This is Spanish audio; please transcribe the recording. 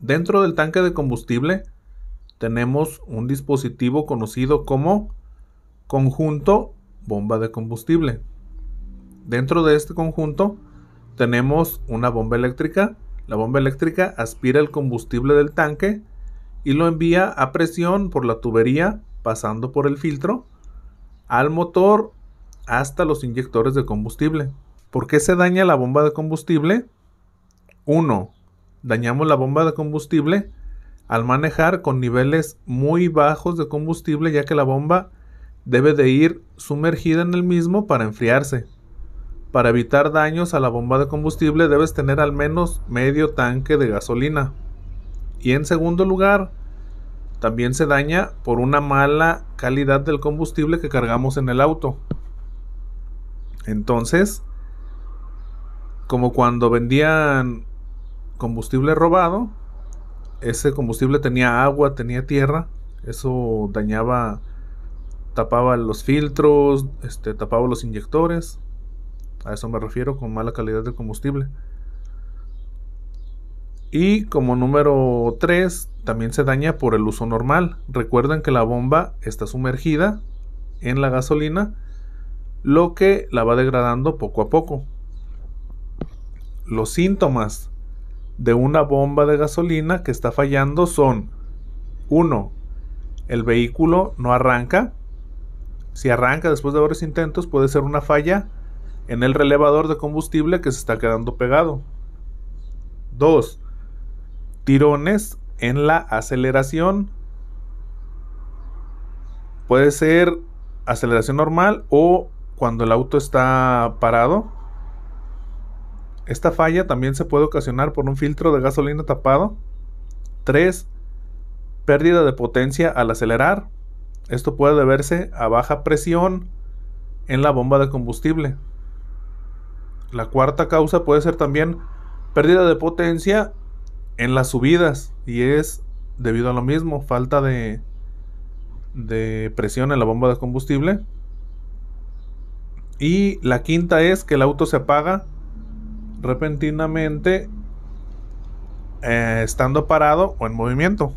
Dentro del tanque de combustible tenemos un dispositivo conocido como conjunto bomba de combustible. Dentro de este conjunto tenemos una bomba eléctrica. La bomba eléctrica aspira el combustible del tanque y lo envía a presión por la tubería pasando por el filtro al motor hasta los inyectores de combustible. ¿Por qué se daña la bomba de combustible? 1 dañamos la bomba de combustible al manejar con niveles muy bajos de combustible ya que la bomba debe de ir sumergida en el mismo para enfriarse. Para evitar daños a la bomba de combustible debes tener al menos medio tanque de gasolina. Y en segundo lugar, también se daña por una mala calidad del combustible que cargamos en el auto. Entonces, como cuando vendían combustible robado. Ese combustible tenía agua, tenía tierra. Eso dañaba, tapaba los filtros, este, tapaba los inyectores. A eso me refiero con mala calidad del combustible. Y como número 3, también se daña por el uso normal. Recuerden que la bomba está sumergida en la gasolina, lo que la va degradando poco a poco. Los síntomas de una bomba de gasolina que está fallando son 1. El vehículo no arranca. Si arranca después de varios intentos puede ser una falla en el relevador de combustible que se está quedando pegado. 2. Tirones en la aceleración. Puede ser aceleración normal o cuando el auto está parado esta falla también se puede ocasionar por un filtro de gasolina tapado. 3. Pérdida de potencia al acelerar. Esto puede deberse a baja presión en la bomba de combustible. La cuarta causa puede ser también pérdida de potencia en las subidas y es debido a lo mismo, falta de, de presión en la bomba de combustible. Y la quinta es que el auto se apaga repentinamente eh, estando parado o en movimiento.